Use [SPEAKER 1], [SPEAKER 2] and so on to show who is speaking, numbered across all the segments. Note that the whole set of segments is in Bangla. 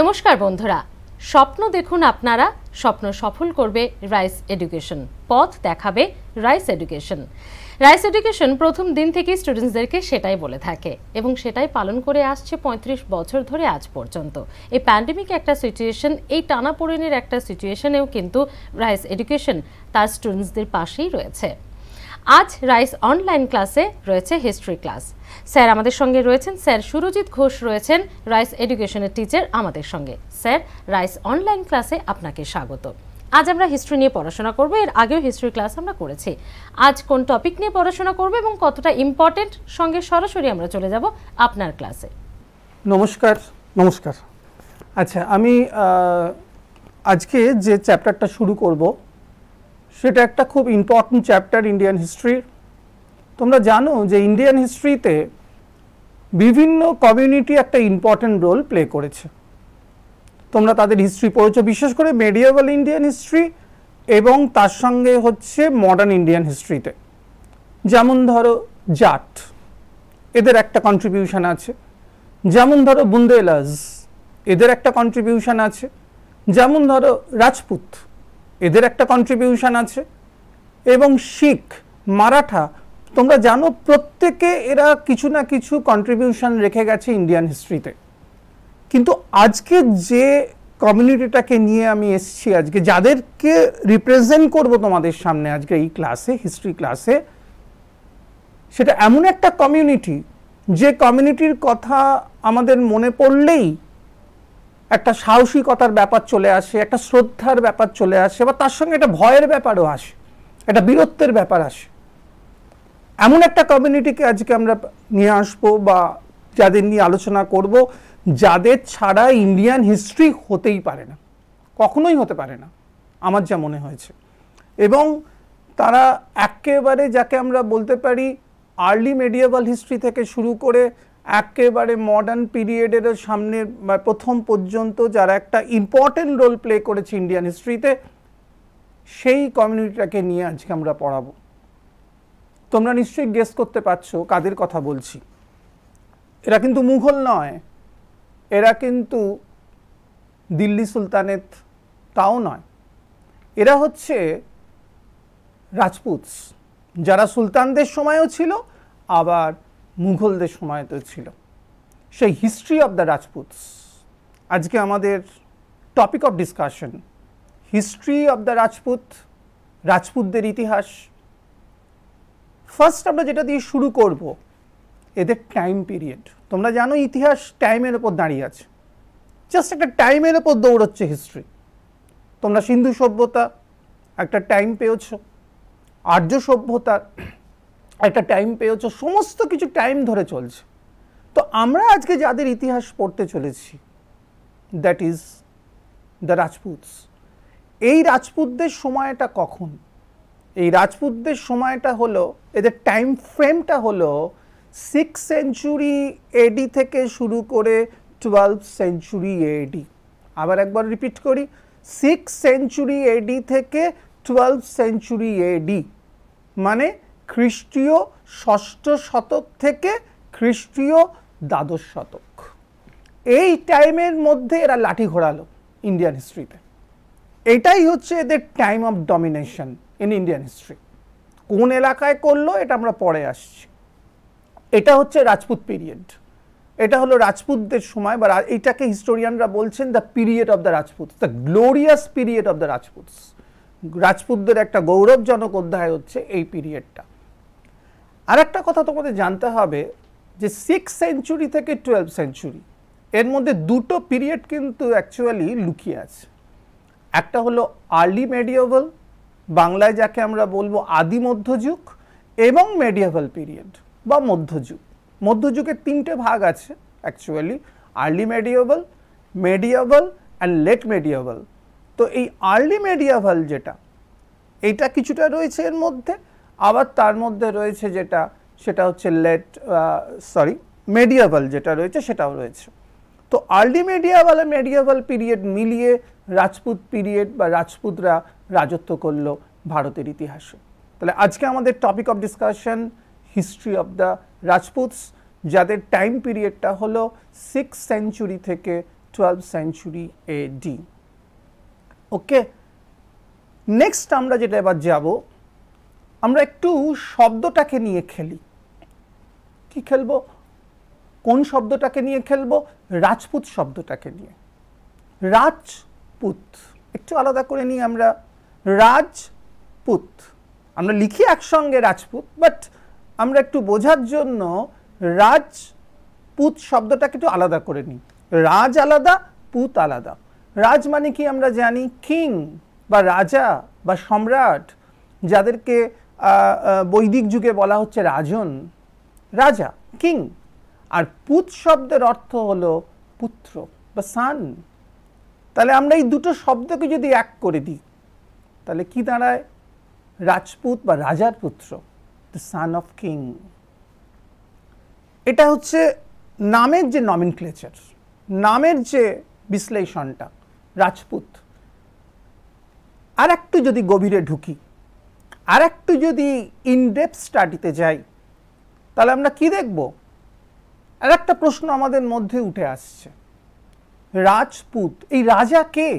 [SPEAKER 1] নমস্কার বন্ধুরা স্বপ্ন দেখুন আপনারা স্বপ্ন সফল করবে রাইস এডুকেশন পথ দেখাবে রাইস এডুকেশন রাইস এডুকেশন প্রথম দিন থেকে স্টুডেন্টসদেরকে সেটাই বলে থাকে এবং সেটাই পালন করে আসছে ৩৫ বছর ধরে আজ পর্যন্ত এই প্যান্ডেমিক একটা সিচুয়েশন এই টানাপোড়েনের একটা সিচুয়েশনেও কিন্তু রাইস এডুকেশন তার স্টুডেন্টসদের পাশেই রয়েছে আজ রাইস অনলাইন ক্লাসে রয়েছে হিস্ট্রি ক্লাস স্যার আমাদের সঙ্গে রয়েছেন স্যার সুরজিৎ ঘোষ রয়েছেন রাইস এডুকেশনের টিচার আমাদের সঙ্গে স্যার রাইস অনলাইন ক্লাসে আপনাকে স্বাগত আজ আমরা হিস্ট্রি নিয়ে পড়াশোনা করব এর আগেও হিস্ট্রি ক্লাস আমরা করেছি আজ কোন টপিক নিয়ে পড়াশোনা করব এবং কতটা ইম্পর্টেন্ট সঙ্গে সরাসরি আমরা চলে যাব আপনার ক্লাসে
[SPEAKER 2] নমস্কার নমস্কার আচ্ছা আমি আজকে যে চ্যাপ্টারটা শুরু করব সেটা একটা খুব ইম্পর্ট্যান্ট চ্যাপ্টার ইন্ডিয়ান হিস্ট্রির তোমরা জানো যে ইন্ডিয়ান হিস্ট্রিতে বিভিন্ন কমিউনিটি একটা ইম্পর্ট্যান্ট রোল প্লে করেছে তোমরা তাদের হিস্ট্রি পড়েছ বিশেষ করে মেডিয়েবল ইন্ডিয়ান হিস্ট্রি এবং তার সঙ্গে হচ্ছে মডার্ন ইন্ডিয়ান হিস্ট্রিতে যেমন ধরো জাট এদের একটা কন্ট্রিবিউশন আছে যেমন ধরো বুন্দেলাজ এদের একটা কন্ট্রিবিউশন আছে যেমন ধরো রাজপুত এদের একটা কন্ট্রিবিউশন আছে এবং শিখ মারাঠা তোমরা জানো প্রত্যেকে এরা কিছু না কিছু কন্ট্রিবিউশন রেখে গেছে ইন্ডিয়ান হিস্ট্রিতে কিন্তু আজকে যে কমিউনিটিটাকে নিয়ে আমি এসছি আজকে যাদেরকে রিপ্রেজেন্ট করব তোমাদের সামনে আজকে এই ক্লাসে হিস্ট্রি ক্লাসে সেটা এমন একটা কমিউনিটি যে কমিউনিটির কথা আমাদের মনে পড়লেই একটা সাহসিকতার ব্যাপার চলে আসে একটা শ্রদ্ধার ব্যাপার চলে আসে বা তার সঙ্গে একটা ভয়ের ব্যাপারও আসে একটা বীরত্বের ব্যাপার আসে এমন একটা কমিউনিটিকে আজকে আমরা নিয়ে আসবো বা যাদের নিয়ে আলোচনা করব যাদের ছাড়া ইন্ডিয়ান হিস্ট্রি হতেই পারে না কখনোই হতে পারে না আমার যা মনে হয়েছে এবং তারা একেবারে যাকে আমরা বলতে পারি আর্লি মেডিয়াবল হিস্ট্রি থেকে শুরু করে একেবারে মডার্ন পিরিয়ডের সামনে প্রথম পর্যন্ত যারা একটা ইম্পর্টেন্ট রোল প্লে করেছে ইন্ডিয়ান হিস্ট্রিতে সেই কমিউনিটিটাকে নিয়ে আজকে আমরা পড়াবো তোমরা নিশ্চয়ই গেস করতে পারছো কাদের কথা বলছি এরা কিন্তু মুঘল নয় এরা কিন্তু দিল্লি সুলতানেত তাও নয় এরা হচ্ছে রাজপুত যারা সুলতানদের সময়ও ছিল আবার মুঘলদের সময়ত ছিল সেই হিস্ট্রি অফ দ্য রাজপুতস আজকে আমাদের topic of discussion history of the Rajput রাজপুতদের ইতিহাস ফার্স্ট আমরা যেটা দিয়ে শুরু করব এদের টাইম পিরিয়ড তোমরা জানো ইতিহাস টাইমের ওপর দাঁড়িয়ে আছে জাস্ট একটা টাইমের ওপর দৌড়চ্ছে হিস্ট্রি তোমরা সিন্ধু সভ্যতা একটা টাইম পেয়েছ আর্য সভ্যতার একটা টাইম পেয়েছো সমস্ত কিছু টাইম ধরে চলছে তো আমরা আজকে যাদের ইতিহাস পড়তে চলেছি দ্যাট ইজ দ্য রাজপুতস এই রাজপুতদের সময়টা কখন এই রাজপুতদের সময়টা হলো এদের টাইম ফ্রেমটা হলো সিক্স সেঞ্চুরি এডি থেকে শুরু করে টুয়েলভ সেঞ্চুরি এডি আবার একবার রিপিট করি সিক্স সেঞ্চুরি এডি থেকে টুয়েলভ সেঞ্চুরি এডি মানে খ্রিস্টীয় ষষ্ঠ শতক থেকে খ্রিস্টীয় দ্বাদশ শতক এই টাইমের মধ্যে এরা লাঠি ঘোরালো ইন্ডিয়ান হিস্ট্রিতে এটাই হচ্ছে এদের time of domination in Indian history কোন এলাকায় করলো এটা আমরা পরে আসছি এটা হচ্ছে রাজপুত পিরিয়ড এটা হলো রাজপুতদের সময় বা এটাকে হিস্টোরিয়ানরা বলছেন the period of the Rajput the glorious period of the Rajputs রাজপুতদের একটা গৌরবজনক অধ্যায় হচ্ছে এই পিরিয়ডটা আর একটা কথা তোমাদের জানতে হবে যে সিক্স সেঞ্চুরি থেকে টুয়েলভ সেঞ্চুরি এর মধ্যে দুটো পিরিয়ড কিন্তু অ্যাকচুয়ালি লুকিয়ে আছে একটা হলো আর্লি মেডিয়েবল বাংলায় যাকে আমরা বলবো আদি মধ্যযুগ এবং মেডিয়েভাল পিরিয়ড বা মধ্যযুগ মধ্যযুগের তিনটে ভাগ আছে actually early medieval medieval and late medieval তো এই আর্লি মেডিয়াভাল যেটা এটা কিছুটা রয়েছে এর মধ্যে আবার তার মধ্যে রয়েছে যেটা সেটা হচ্ছে লেট সরি মেডিয়াভাল যেটা রয়েছে সেটাও রয়েছে তো আর্লি মেডিয়াভাল আর মেডিয়াভাল পিরিয়ড মিলিয়ে রাজপুত পিরিয়ড বা রাজপুতরা রাজত্ব করলো ভারতের ইতিহাসে তাহলে আজকে আমাদের topic of discussion history of the Rajputs যাদের টাইম পিরিয়ডটা হলো সিক্স সেঞ্চুরি থেকে twelve century A D okay next আমরা যেটা এবার যাব আমরা একটু শব্দটাকে নিয়ে খেলি কি খেলব কোন শব্দটাকে নিয়ে খেলব রাজপুত শব্দটাকে নিয়ে রাজপুত একটু আলাদা করে নিই আমরা রাজপুত আমরা লিখি একসঙ্গে রাজপুত বাট আমরা একটু বোঝার জন্য রাজপুত শব্দটাকে একটু আলাদা করে নিই রাজ আলাদা পুত আলাদা রাজ মানে কি আমরা জানি কিং বা রাজা বা সম্রাট যাদেরকে বৈদিক যুগে বলা হচ্ছে রাজন রাজা কিং আর পুত শব্দের অর্থ হলো পুত্র বা সান তাহলে আমরা এই দুটো শব্দকে যদি এক করে দিই তাহলে কি দাঁড়ায় রাজপুত বা রাজার পুত্র দ্য সান অফ কিং এটা হচ্ছে নামের যে নমিন ক্লেচার নামের যে বিশ্লেষণটা রাজপুত আর একটু যদি গভীরে ঢুকি আর একটু যদি ইনডেপ স্টাডিতে যাই তাহলে আমরা কি দেখব আর একটা প্রশ্ন আমাদের মধ্যে উঠে আসছে রাজপুত এই রাজা কে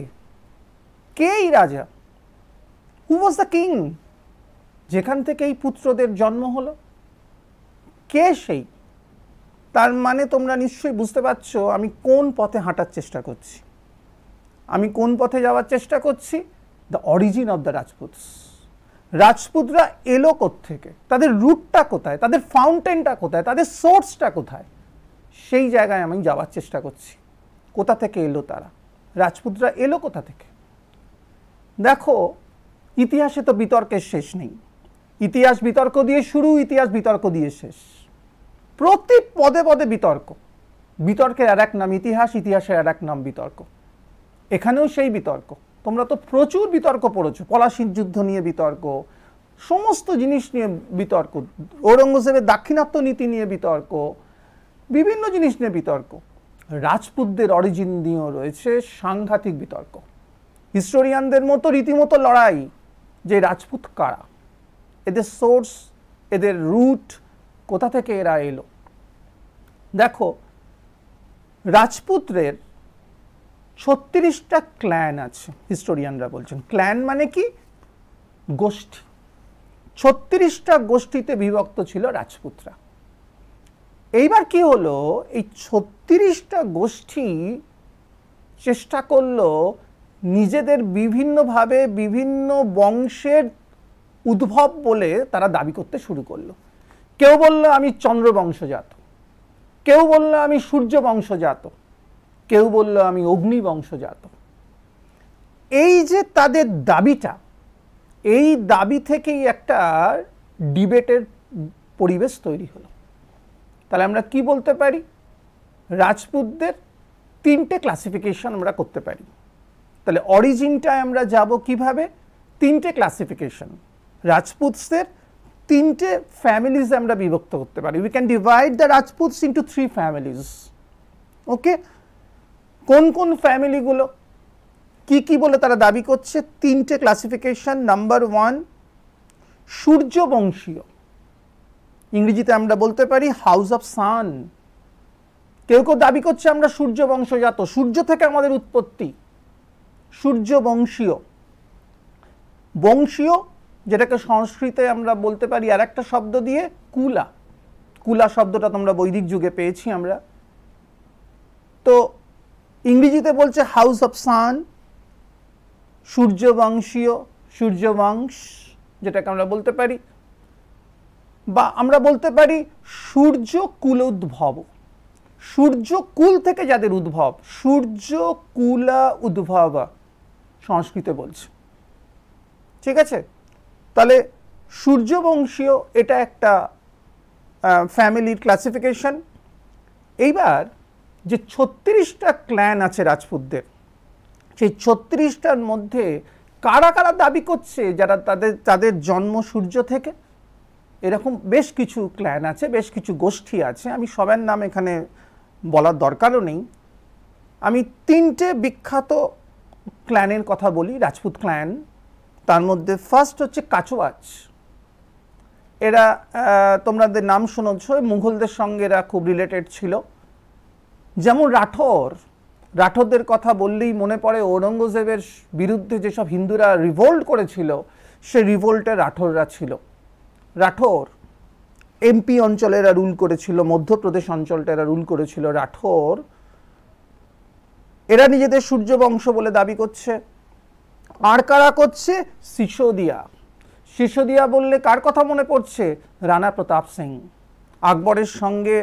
[SPEAKER 2] কে এই রাজা হু ওয়াজ দ্য কিং যেখান থেকে এই পুত্রদের জন্ম হলো কে সেই তার মানে তোমরা নিশ্চয়ই বুঝতে পারছো আমি কোন পথে হাঁটার চেষ্টা করছি আমি কোন পথে যাওয়ার চেষ্টা করছি the origin of the Rajputs রাজপুতরা এলো থেকে তাদের রুটটা কোথায় তাদের ফাউন্টেনটা কোথায় তাদের সোর্সটা কোথায় সেই জায়গায় আমি যাওয়ার চেষ্টা করছি কোথা থেকে এলো তারা রাজপুতরা এলো কোথা থেকে দেখো ইতিহাসে তো বিতর্কের শেষ নেই ইতিহাস বিতর্ক দিয়ে শুরু ইতিহাস বিতর্ক দিয়ে শেষ প্রতি পদে পদে বিতর্ক বিতর্কের আর এক নাম ইতিহাস ইতিহাসের আর এক নাম বিতর্ক এখানেও সেই বিতর্ক তোমরা তো প্রচুর বিতর্ক পড়েছো পলাশীর যুদ্ধ নিয়ে বিতর্ক সমস্ত জিনিস নিয়ে বিতর্ক ঔরঙ্গজেবের দাক্ষিণাত্য নীতি নিয়ে বিতর্ক বিভিন্ন জিনিস নিয়ে বিতর্ক রাজপুতদের অরিজিন নিয়েও রয়েছে সাংঘাতিক বিতর্ক হিস্টোরিয়ানদের মতো রীতিমতো লড়াই যে রাজপুত কারা এদের সোর্স এদের রুট কোথা থেকে এরা এলো দেখো রাজপুত্রের ছত্রিশটা ক্ল্যান আছে হিস্টোরিয়ানরা বলছেন ক্ল্যান মানে কি গোষ্ঠী ছত্রিশটা গোষ্ঠীতে বিভক্ত ছিল রাজপুতরা এইবার কি হলো এই ছত্রিশটা গোষ্ঠী চেষ্টা করল নিজেদের বিভিন্নভাবে বিভিন্ন বংশের উদ্ভব বলে তারা দাবি করতে শুরু করলো কেউ বলল আমি চন্দ্রবংশজাত কেউ বলল আমি সূর্য বংশজাত কেউ বলল আমি অগ্নিবংশজাত এই যে তাদের দাবিটা এই দাবি থেকেই একটা ডিবেটের পরিবেশ তৈরি হলো তাহলে আমরা কি বলতে পারি রাজপুতদের তিনটে ক্লাসিফিকেশন আমরা করতে পারি তাহলে অরিজিনটায় আমরা যাব কিভাবে তিনটে ক্লাসিফিকেশন রাজপুতদের তিনটে ফ্যামিলিজ আমরা বিভক্ত করতে পারি we can divide the Rajputs into three families okay কোন কোন ফ্যামিলিগুলো কি কি বলে তারা দাবি করছে তিনটে ক্লাসিফিকেশন নাম্বার ওয়ান সূর্যবংশীয় ইংরেজিতে আমরা বলতে পারি হাউস অফ সান কেউ কেউ দাবি করছে আমরা সূর্যবংশজাত সূর্য থেকে আমাদের উৎপত্তি সূর্যবংশীয় বংশীয় যেটাকে সংস্কৃতে আমরা বলতে পারি আর একটা শব্দ দিয়ে কুলা কুলা শব্দটা তোমরা বৈদিক যুগে পেয়েছি আমরা তো ইংরেজিতে বলছে হাউস অফ সান সূর্যবংশীয় সূর্যবংশ যেটাকে আমরা বলতে পারি বা আমরা বলতে পারি সূর্যকুল উদ্ভব সূর্যকুল থেকে যাদের উদ্ভব সূর্য কুলা উদ্ভব সংস্কৃতে বলছে ঠিক আছে তাহলে সূর্যবংশীয় এটা একটা ফ্যামিলির ক্লাসিফিকেশন এইবার যে ছত্রিশটা ক্ল্যান আছে রাজপুতদের সেই ছত্রিশটার মধ্যে কারা কারা দাবি করছে যারা তাদের তাদের জন্ম সূর্য থেকে এরকম বেশ কিছু ক্ল্যান আছে বেশ কিছু গোষ্ঠী আছে আমি সবার নাম এখানে বলার দরকারও নেই আমি তিনটে বিখ্যাত ক্ল্যানের কথা বলি রাজপুত ক্ল্যান তার মধ্যে ফার্স্ট হচ্ছে কাচোয়াজ এরা তোমাদের নাম শুনেছ মুঘলদের সঙ্গে এরা খুব রিলেটেড ছিল যেমন রাঠোর রাঠোরদের কথা বললেই মনে পড়ে ঔরঙ্গজেবের বিরুদ্ধে যেসব হিন্দুরা রিভোল্ট করেছিল সে রিভোল্টে রাঠোররা ছিল রাঠোর এমপি অঞ্চলেরা রুল করেছিল মধ্যপ্রদেশ অঞ্চলটা এরা রুল করেছিল রাঠোর এরা নিজেদের সূর্যবংশ বলে দাবি করছে আর কারা করছে সিসোদিয়া সিসোদিয়া বললে কার কথা মনে পড়ছে রানা প্রতাপ সিং আকবরের সঙ্গে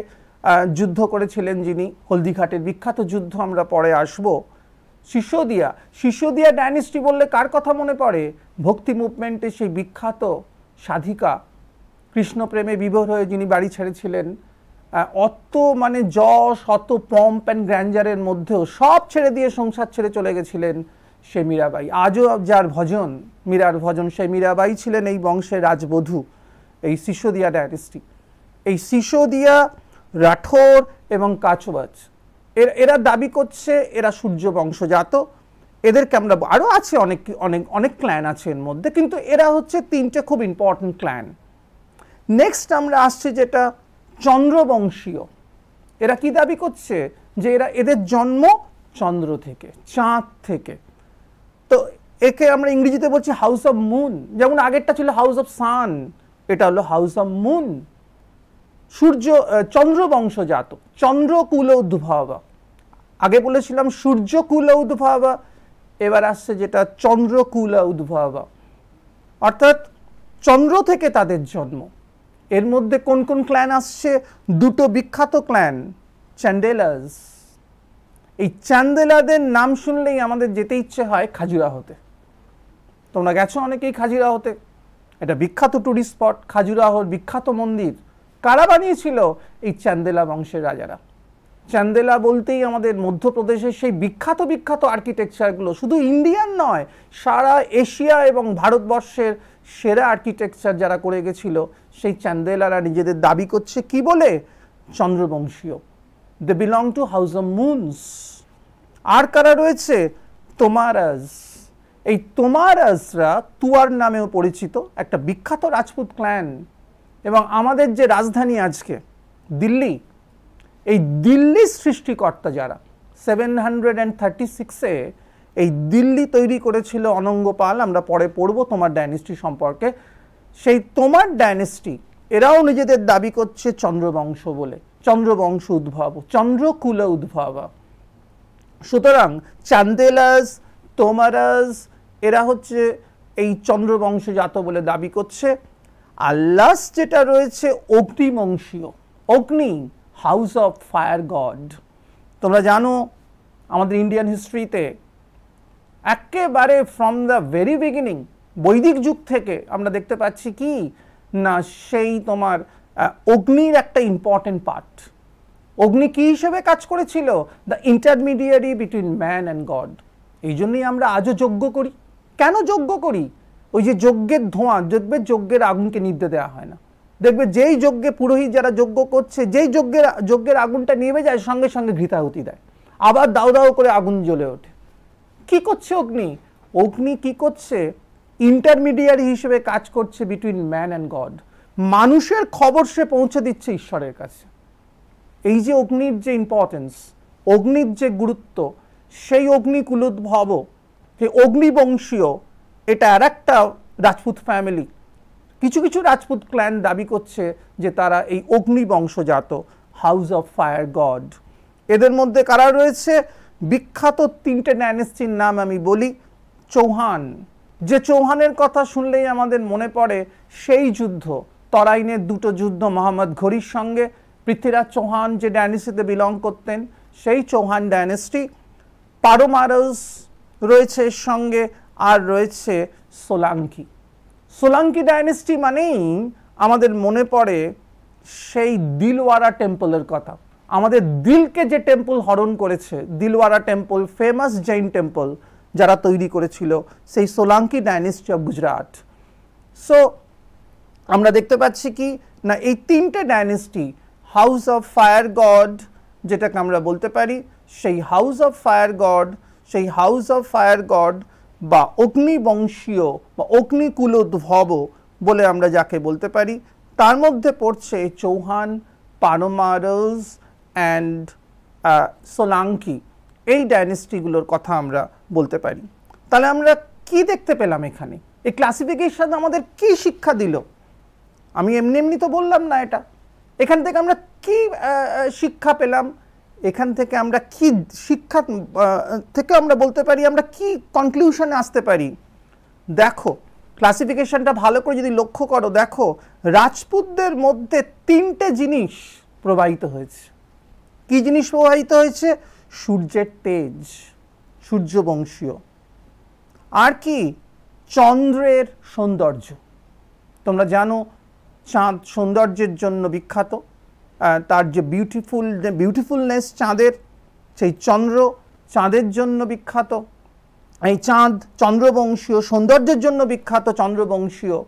[SPEAKER 2] যুদ্ধ করেছিলেন যিনি হলদিঘাটের বিখ্যাত যুদ্ধ আমরা পরে আসব শিশোদিয়া শিশোদিয়া ডাইনেস্টি বললে কার কথা মনে পড়ে ভক্তি মুভমেন্টে সেই বিখ্যাত সাধিকা কৃষ্ণপ্রেমে বিভোর হয়ে যিনি বাড়ি ছেড়েছিলেন অত মানে যশ অত পম্প অ্যান্ড গ্র্যান্ডারের মধ্যেও সব ছেড়ে দিয়ে সংসার ছেড়ে চলে গেছিলেন সে মীরাবাই আজও যার ভজন মীরার ভজন সে মীরাবাই ছিলেন এই বংশের রাজবধূ এই শিশোদিয়া ডাইনেস্টি এই শিশোদিয়া রাঠোর এবং কাছবাজ এর এরা দাবি করছে এরা সূর্য বংশজাত এদেরকে আমরা আরও আছে অনেক অনেক অনেক ক্ল্যান আছে এর মধ্যে কিন্তু এরা হচ্ছে তিনটে খুব ইম্পর্ট্যান্ট ক্ল্যান নেক্সট আমরা আসছি যেটা চন্দ্রবংশীয় এরা কি দাবি করছে যে এরা এদের জন্ম চন্দ্র থেকে চাঁদ থেকে তো একে আমরা ইংরেজিতে বলছি হাউস অফ মুন যেমন আগেরটা ছিল হাউস অফ সান এটা হলো হাউস অফ মুন সূর্য চন্দ্র বংশজাত চন্দ্রকুল উদ্ভব আগে বলেছিলাম সূর্যকুল উদ্ভব এবার আসছে যেটা চন্দ্রকুল উদ্ভব অর্থাৎ চন্দ্র থেকে তাদের জন্ম এর মধ্যে কোন কোন ক্ল্যান আসছে দুটো বিখ্যাত ক্ল্যান চ্যান্ডেলাস এই চ্যান্ডেলাদের নাম শুনলেই আমাদের যেতে ইচ্ছে হয় খাজুরা হতে তোমরা গেছো অনেকেই খাজুরা হতে এটা বিখ্যাত টুরিস্ট স্পট খাজুরাহর বিখ্যাত মন্দির কারা বানিয়েছিল এই চান্দেলা বংশের রাজারা চান্দেলা বলতেই আমাদের মধ্যপ্রদেশের সেই বিখ্যাত বিখ্যাত আর্কিটেকচারগুলো শুধু ইন্ডিয়ান নয় সারা এশিয়া এবং ভারতবর্ষের সেরা আর্কিটেকচার যারা করে গেছিল সেই চান্দেলারা নিজেদের দাবি করছে কি বলে চন্দ্রবংশীয় they belong to house of moons আর কারা রয়েছে তোমারাজ এই তোমারাজরা তুয়ার নামেও পরিচিত একটা বিখ্যাত রাজপুত ক্ল্যান এবং আমাদের যে রাজধানী আজকে দিল্লি এই দিল্লির সৃষ্টিকর্তা যারা সেভেন হান্ড্রেড অ্যান্ড থার্টি সিক্সে এই দিল্লি তৈরি করেছিল অনঙ্গপাল আমরা পরে পড়ব তোমার ডাইনেস্টি সম্পর্কে সেই তোমার ডাইনেস্টি এরাও নিজেদের দাবি করছে চন্দ্রবংশ বলে চন্দ্রবংশ উদ্ভব চন্দ্রকুল উদ্ভব সুতরাং চান্দেলাস তোমারাস এরা হচ্ছে এই চন্দ্রবংশজাত বলে দাবি করছে আর লাস্ট যেটা রয়েছে অগ্নিমংশীয় অগ্নি হাউস অফ ফায়ার গড তোমরা জানো আমাদের ইন্ডিয়ান হিস্ট্রিতে একেবারে ফ্রম দ্য ভেরি বিগিনিং বৈদিক যুগ থেকে আমরা দেখতে পাচ্ছি কি না সেই তোমার অগ্নির একটা ইম্পর্টেন্ট পার্ট অগ্নি কী হিসেবে কাজ করেছিল the intermediary between man and god এই জন্যই আমরা আজও যজ্ঞ করি কেন যজ্ঞ করি ওই যে যজ্ঞের ধোঁয়া দেখবে যজ্ঞের আগুনকে নিতে দেওয়া হয় না দেখবে যেই যজ্ঞে পুরোহিত যারা যজ্ঞ করছে যেই যজ্ঞের যজ্ঞের আগুনটা নেমে যায় সঙ্গে সঙ্গে ঘৃতাহতি দেয় আবার দাও দাও করে আগুন জ্বলে ওঠে কি করছে অগ্নি অগ্নি কি করছে ইন্টারমিডিয়ারি হিসেবে কাজ করছে বিটুইন ম্যান অ্যান্ড গড মানুষের খবর সে পৌঁছে দিচ্ছে ঈশ্বরের কাছে এই যে অগ্নির যে ইম্পর্টেন্স অগ্নির যে গুরুত্ব সেই অগ্নিকুলোদ্ভব অগ্নিবংশীয় এটা আর একটা রাজপুত ফ্যামিলি কিছু কিছু রাজপুত ক্ল্যান দাবি করছে যে তারা এই অগ্নি বংশজাত হাউস অফ ফায়ার গড এদের মধ্যে কারা রয়েছে বিখ্যাত তিনটে ন্যানেস্টির নাম আমি বলি চৌহান যে চৌহানের কথা শুনলেই আমাদের মনে পড়ে সেই যুদ্ধ তরাইনের দুটো যুদ্ধ মোহাম্মদ ঘড়ির সঙ্গে পৃথ্বীরাজ চৌহান যে ডাইনেস্টিতে বিলং করতেন সেই চৌহান ডাইনেস্টি পারোমারস রয়েছে এর সঙ্গে আর রয়েছে সোলাঙ্কি সোলাঙ্কি ডাইনেস্টি মানেই আমাদের মনে পড়ে সেই দিলওয়ারা টেম্পলের কথা আমাদের দিলকে যে টেম্পল হরণ করেছে Dilwara temple famous Jain temple যারা তৈরি করেছিল সেই Solanki dynasty of Gujarat so আমরা দেখতে পাচ্ছি কি না এই তিনটে dynasty house of fire god যেটাকে আমরা বলতে পারি সেই হাউস অফ ফায়ার গড সেই হাউস অফ ফায়ার গড বা অগ্নিবংশীয় বা অগ্নিকুলোদ্ভব বলে আমরা যাকে বলতে পারি তার মধ্যে পড়ছে চৌহান পানোমারস অ্যান্ড সোলাঙ্কি এই ডাইনেস্টিগুলোর কথা আমরা বলতে পারি তাহলে আমরা কি দেখতে পেলাম এখানে এই ক্লাসিফিকেশন আমাদের কি শিক্ষা দিল আমি এমনি এমনি তো বললাম না এটা এখান থেকে আমরা কি শিক্ষা পেলাম এখান থেকে আমরা কি শিক্ষা থেকে আমরা বলতে পারি আমরা কি কনক্লিউশনে আসতে পারি দেখো ক্লাসিফিকেশনটা ভালো করে যদি লক্ষ্য করো দেখো রাজপুতদের মধ্যে তিনটে জিনিস প্রবাহিত হয়েছে কি জিনিস প্রবাহিত হয়েছে সূর্যের তেজ সূর্যবংশীয় আর কি চন্দ্রের সৌন্দর্য তোমরা জানো চাঁদ সৌন্দর্যের জন্য বিখ্যাত তার যে বিউটিফুল বিউটিফুলনেস চাঁদের সেই চন্দ্র চাঁদের জন্য বিখ্যাত এই চাঁদ চন্দ্রবংশীয় সৌন্দর্যের জন্য বিখ্যাত চন্দ্রবংশীয়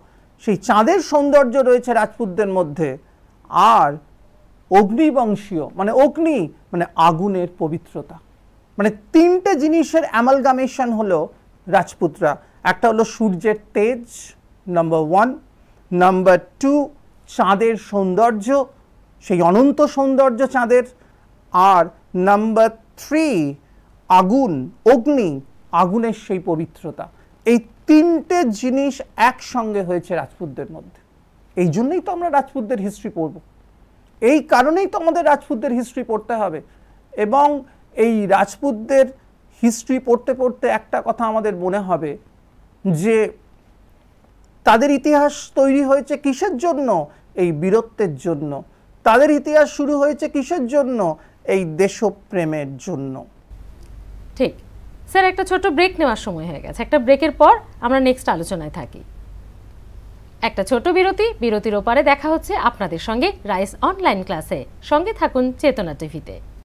[SPEAKER 2] সেই চাঁদের সৌন্দর্য রয়েছে রাজপুতদের মধ্যে আর অগ্নিবংশীয় মানে অগ্নি মানে আগুনের পবিত্রতা মানে তিনটে জিনিসের অ্যামালগামেশন হলো রাজপুতরা একটা হলো সূর্যের তেজ নাম্বার ওয়ান নাম্বার টু চাঁদের সৌন্দর্য সেই অনন্ত সৌন্দর্য চাঁদের আর নাম্বার থ্রি আগুন অগ্নি আগুনের সেই পবিত্রতা এই তিনটে জিনিস একসঙ্গে হয়েছে রাজপুতদের মধ্যে এই জন্যই তো আমরা রাজপুতদের হিস্ট্রি পড়ব এই কারণেই তো আমাদের রাজপুতদের হিস্ট্রি পড়তে হবে এবং এই রাজপুতদের হিস্ট্রি পড়তে পড়তে একটা কথা আমাদের মনে হবে যে তাদের ইতিহাস তৈরি হয়েছে কিসের জন্য এই বীরত্বের জন্য তাদের ইতিহাস শুরু হয়েছে কিসের জন্য এই দেশপ্রেমের জন্য
[SPEAKER 1] ঠিক স্যার একটা ছোট ব্রেক নেওয়ার সময় হয়ে গেছে একটা ব্রেকের পর আমরা নেক্সট আলোচনায় থাকি একটা ছোট বিরতি বিরতির ওপারে দেখা হচ্ছে আপনাদের সঙ্গে রাইস অনলাইন ক্লাসে সঙ্গে থাকুন চেতনা টিভিতে